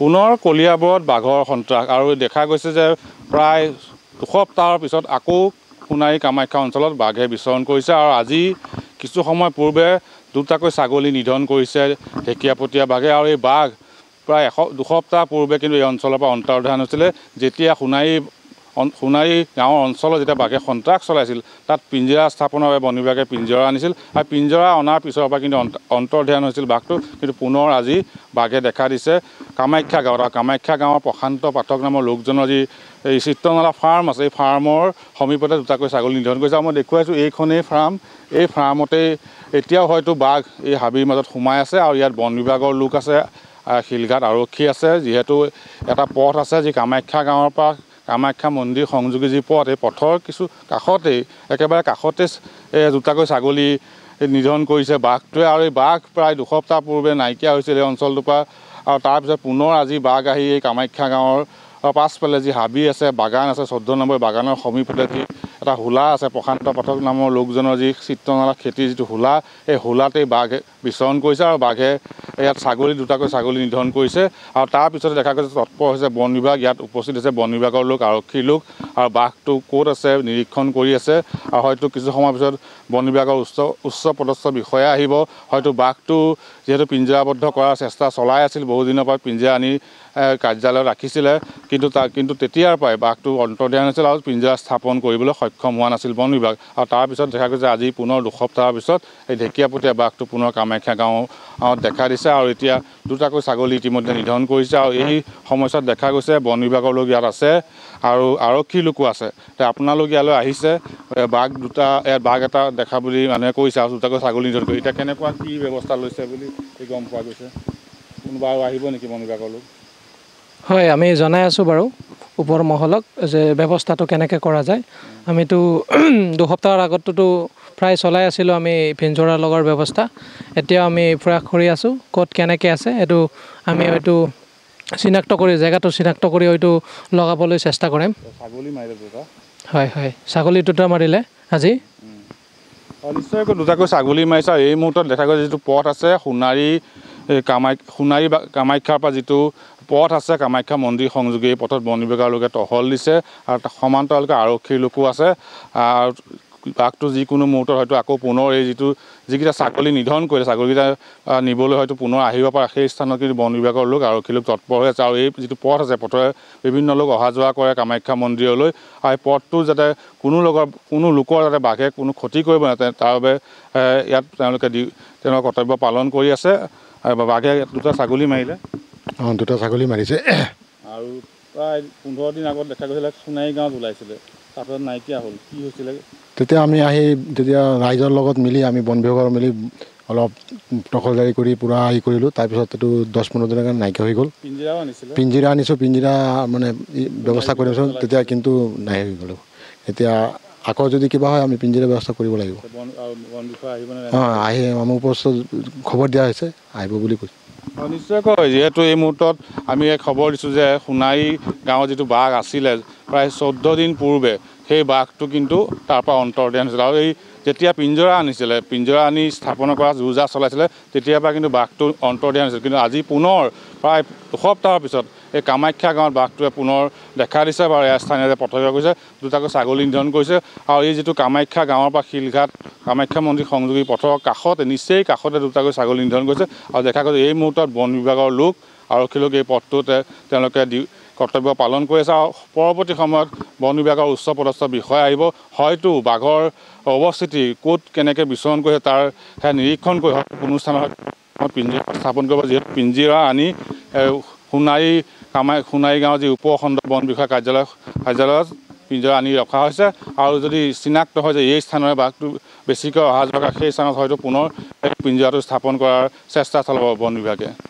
পুনৰ কলিয়াবৰত বাঘৰ সন্ত্ৰাস আৰু দেখা গৈছে যে প্ৰায় দুসপ্তাহৰ পিছত আকৌ সোণাৰী কামাখ্যা অঞ্চলত বাঘে বিচৰণ কৰিছে আৰু আজি কিছু সময় পূৰ্বে দুটাকৈ ছাগলী নিধন কৰিছে ঢেকীয়াপতীয়া বাঘে আৰু এই বাঘ প্ৰায় এশ দুসপ্তাহ পূৰ্বে কিন্তু এই অঞ্চলৰ পৰা অন্তৰ্ধান হৈছিলে যেতিয়া সোণাৰী সোণাৰী গাঁৱৰ অঞ্চলত যেতিয়া বাঘে সন্ত্ৰাস চলাইছিল তাত পিঞ্জৰা স্থাপনৰ বাবে বন বিভাগে পিঞ্জৰা আনিছিল আৰু পিঞ্জৰা অনাৰ পিছৰ পৰা কিন্তু অন্তৰ্ধান হৈছিল বাঘটো কিন্তু পুনৰ আজি বাঘে দেখা দিছে কামাখ্যা গাঁৱত আৰু কামাখ্যা গাঁৱৰ প্ৰশান্ত পাঠক নামৰ লোকজনৰ যি এই চিত্ৰনলা ফাৰ্ম আছে এই ফাৰ্মৰ সমীপতে দুটাকৈ ছাগলী নিৰ্ধাৰণ কৰিছে আৰু মই দেখুৱাইছোঁ এইখনেই ফাৰ্ম এই ফাৰ্মতেই এতিয়াও হয়তো বাঘ এই হাবিৰ মাজত সোমাই আছে আৰু ইয়াত বন বিভাগৰ লোক আছে শিলঘাট আৰক্ষী আছে যিহেতু এটা পথ আছে যি কামাখ্যা গাঁৱৰ পৰা কামাখ্যা মন্দিৰ সংযোগী যি পথ এই পথৰ কিছু কাষতেই একেবাৰে কাষতে এই দুটাকৈ ছাগলী নিধন কৰিছে বাঘটোৱে আৰু এই বাঘ প্ৰায় দুসপ্তাহ পূৰ্বে নাইকিয়া হৈছিল এই অঞ্চলটোৰ পৰা আৰু তাৰপিছত পুনৰ আজি বাঘ আহি এই কামাখ্যা গাঁৱৰ পাছফালে যি হাবি আছে বাগান আছে চৈধ্য নম্বৰ বাগানৰ সমীপতে যি এটা হোলা আছে প্ৰশান্ত পাঠক নামৰ লোকজনৰ যি চিত্ৰনলাত খেতিৰ যিটো হোলা সেই হোলাতেই বাঘে বিচৰণ কৰিছে আৰু বাঘে ইয়াত ছাগলী দুটাকৈ ছাগলী নিধন কৰিছে আৰু তাৰপিছতে দেখা গৈছে তৎপৰ হৈছে বন বিভাগ ইয়াত উপস্থিত হৈছে বন বিভাগৰ লোক আৰক্ষীৰ লোক আৰু বাঘটো ক'ত আছে নিৰীক্ষণ কৰি আছে আৰু হয়তো কিছু সময়ৰ পিছত বন বিভাগৰ উচ্চ উচ্চ পদস্থ বিষয়া আহিব হয়তো বাঘটো যিহেতু পিঞ্জৰাবদ্ধ কৰাৰ চেষ্টা চলাই আছিল বহুদিনৰ পৰা পিঞ্জৰা আনি কাৰ্যালয়ত ৰাখিছিলে কিন্তু তাৰ কিন্তু তেতিয়াৰ পৰাই বাঘটো অন্ত দিয়া নাছিল আৰু পিঞ্জৰা স্থাপন কৰিবলৈ সক্ষম হোৱা নাছিল বন বিভাগ আৰু তাৰপিছত দেখা গৈছে আজি পুনৰ দুসপ্তাহৰ পিছত এই ঢেকীয়াপতীয়া বাঘটো পুনৰ কামাখ্যা গাঁৱত দেখা দিছে আৰু এতিয়া দুটাকৈ ছাগলী ইতিমধ্যে নিধন কৰিছে আৰু এই সময়ছোৱাত দেখা গৈছে বন বিভাগৰ লোক ইয়াত আছে আৰু আৰক্ষী লোকো আছে আপোনালোক ইয়ালৈ আহিছে বাঘ দুটা ইয়াত বাঘ এটা দেখা বুলি মানুহে কৈছে আৰু দুটাকৈ ছাগলী নিধন কৰি এতিয়া কেনেকুৱা কি ব্যৱস্থা লৈছে বুলি গম পোৱা গৈছে কোনোবা আৰু আহিব নেকি বন বিভাগৰ লোক হয় আমি জনাই আছোঁ বাৰু ওপৰ মহলক যে ব্যৱস্থাটো কেনেকৈ কৰা যায় আমিতো দুসপ্তাহৰ আগততোতো প্ৰায় চলাই আছিলোঁ আমি ভিনজৰা লগৰ ব্যৱস্থা এতিয়াও আমি প্ৰয়াস কৰি আছোঁ ক'ত কেনেকৈ আছে এইটো আমি হয়তো চিনাক্ত কৰি জেগাটো চিনাক্ত কৰি হয়তো লগাবলৈ চেষ্টা কৰিম হয় হয় ছাগলী দুটা মাৰিলে আজি নিশ্চয়কৈ দুটাকৈ ছাগলী মাৰিছে আৰু এই মুহূৰ্তত দেখা গৈছে যিটো পথ আছে সোণাৰী কামাখ্যা সোণাৰী বা কামাখ্যাৰ পৰা যিটো পথ আছে কামাখ্যা মন্দিৰ সংযোগী এই পথত বন বিভাগৰ লোকে টহল দিছে আৰু সমান্তৰালকে আৰক্ষীৰ লোকো আছে আৰু বাঘটো যিকোনো মুহূৰ্তত হয়তো আকৌ পুনৰ এই যিটো যিকেইটা ছাগলী নিধন কৰিলে ছাগলীকেইটা নিবলৈ হয়তো পুনৰ আহিব পাৰে সেই স্থানত কিন্তু বন বিভাগৰ লোক আৰক্ষী লোক তৎপৰ হৈ আছে আৰু এই যিটো পথ আছে পথৰে বিভিন্ন লোক অহা যোৱা কৰে কামাখ্যা মন্দিৰলৈ আৰু এই পথটো যাতে কোনো লগৰ কোনো লোকৰ যাতে বাঘে কোনো ক্ষতি কৰিব নাযাতে তাৰ বাবে ইয়াত তেওঁলোকে দি তেওঁলোকৰ কৰ্তব্য পালন কৰি আছে বাঘে দুটা ছাগলী মাৰিলে অঁ দুটা ছাগলী মাৰিছে আৰু প্ৰায় পোন্ধৰ দিন আগত দেখা গৈছিলে সোণাৰী গাঁৱত ওলাইছিলে তাৰপিছত নাইকিয়া হ'ল কি হৈছিলে তেতিয়া আমি আহি তেতিয়া ৰাইজৰ লগত মিলি আমি বন বিভাগৰ মিলি অলপ টখলদাৰী কৰি পূৰা হেৰি কৰিলোঁ তাৰপিছত এইটো দহ পোন্ধৰ দিনৰ কাৰণে নাইকিয়া হৈ গ'ল পিঞ্জিৰাও আনিছিলোঁ পিঞ্জিৰা আনিছোঁ পিঞ্জিৰা মানে ব্যৱস্থা কৰিছোঁ তেতিয়া কিন্তু নাই হৈ গ'লোঁ এতিয়া আকৌ যদি কিবা হয় আমি পিন্ধিলে ব্যৱস্থা কৰিব লাগিব অঁ আহি আমাৰ ওপৰত খবৰ দিয়া হৈছে আহিব বুলি কৈছে নিশ্চয়কৈ যিহেতু এই মুহূৰ্তত আমি এক খবৰ দিছোঁ যে সোণাৰী গাঁৱৰ যিটো বাঘ আছিলে প্ৰায় চৈধ্য দিন পূৰ্বে সেই বাঘটো কিন্তু তাৰ পৰা অন্তৰ দিয়া হৈছিলে আৰু এই যেতিয়া পিঞ্জৰা আনিছিলে পিঞ্জৰা আনি স্থাপন কৰা যুঁজা চলাইছিলে তেতিয়াৰ পৰা কিন্তু বাঘটো অন্তৰ দিয়া হৈছিল কিন্তু আজি পুনৰ প্ৰায় দুসপ্তাহৰ পিছত এই কামাখ্যা গাঁৱত বাঘটোৱে পুনৰ দেখা দিছে বা স্থানীয় পথকীয়া গৈছে দুটাকৈ ছাগলী নিধন কৰিছে আৰু এই যিটো কামাখ্যা গাঁৱৰ পৰা শিলঘাট কামাখ্যা মন্দিৰ সংযোগী পথৰ কাষতে নিচেই কাষতে দুটাকৈ ছাগলী নিধন কৰিছে আৰু দেখা গৈছে এই মুহূৰ্তত বন বিভাগৰ লোক আৰক্ষী লোক এই পথটোতে তেওঁলোকে দি কৰ্তব্য পালন কৰি আছে আৰু পৰৱৰ্তী সময়ত বন বিভাগৰ উচ্চপদস্থ বিষয়া আহিব হয়তো বাঘৰ অৱস্থিতি ক'ত কেনেকৈ বিচৰণ কৰিছে তাৰ সেয়া নিৰীক্ষণ কৰি হয় কোনো স্থানত পিঞ্জিৰা স্থাপন কৰিব যিহেতু পিঞ্জিৰা আনি সোণাৰী কামাই সোণাৰী গাঁৱৰ যি উপখণ্ড বন বিষয়া কাৰ্যালয় কাৰ্যালয়ত পিঞ্জৰা আনি ৰখা হৈছে আৰু যদি চিনাক্ত হয় যে এই স্থানৰে বাঘটো বেছিকৈ অহা যোৱা সেই স্থানত হয়তো পুনৰ পিঞ্জৰাটো স্থাপন কৰাৰ চেষ্টা চলাব বন বিভাগে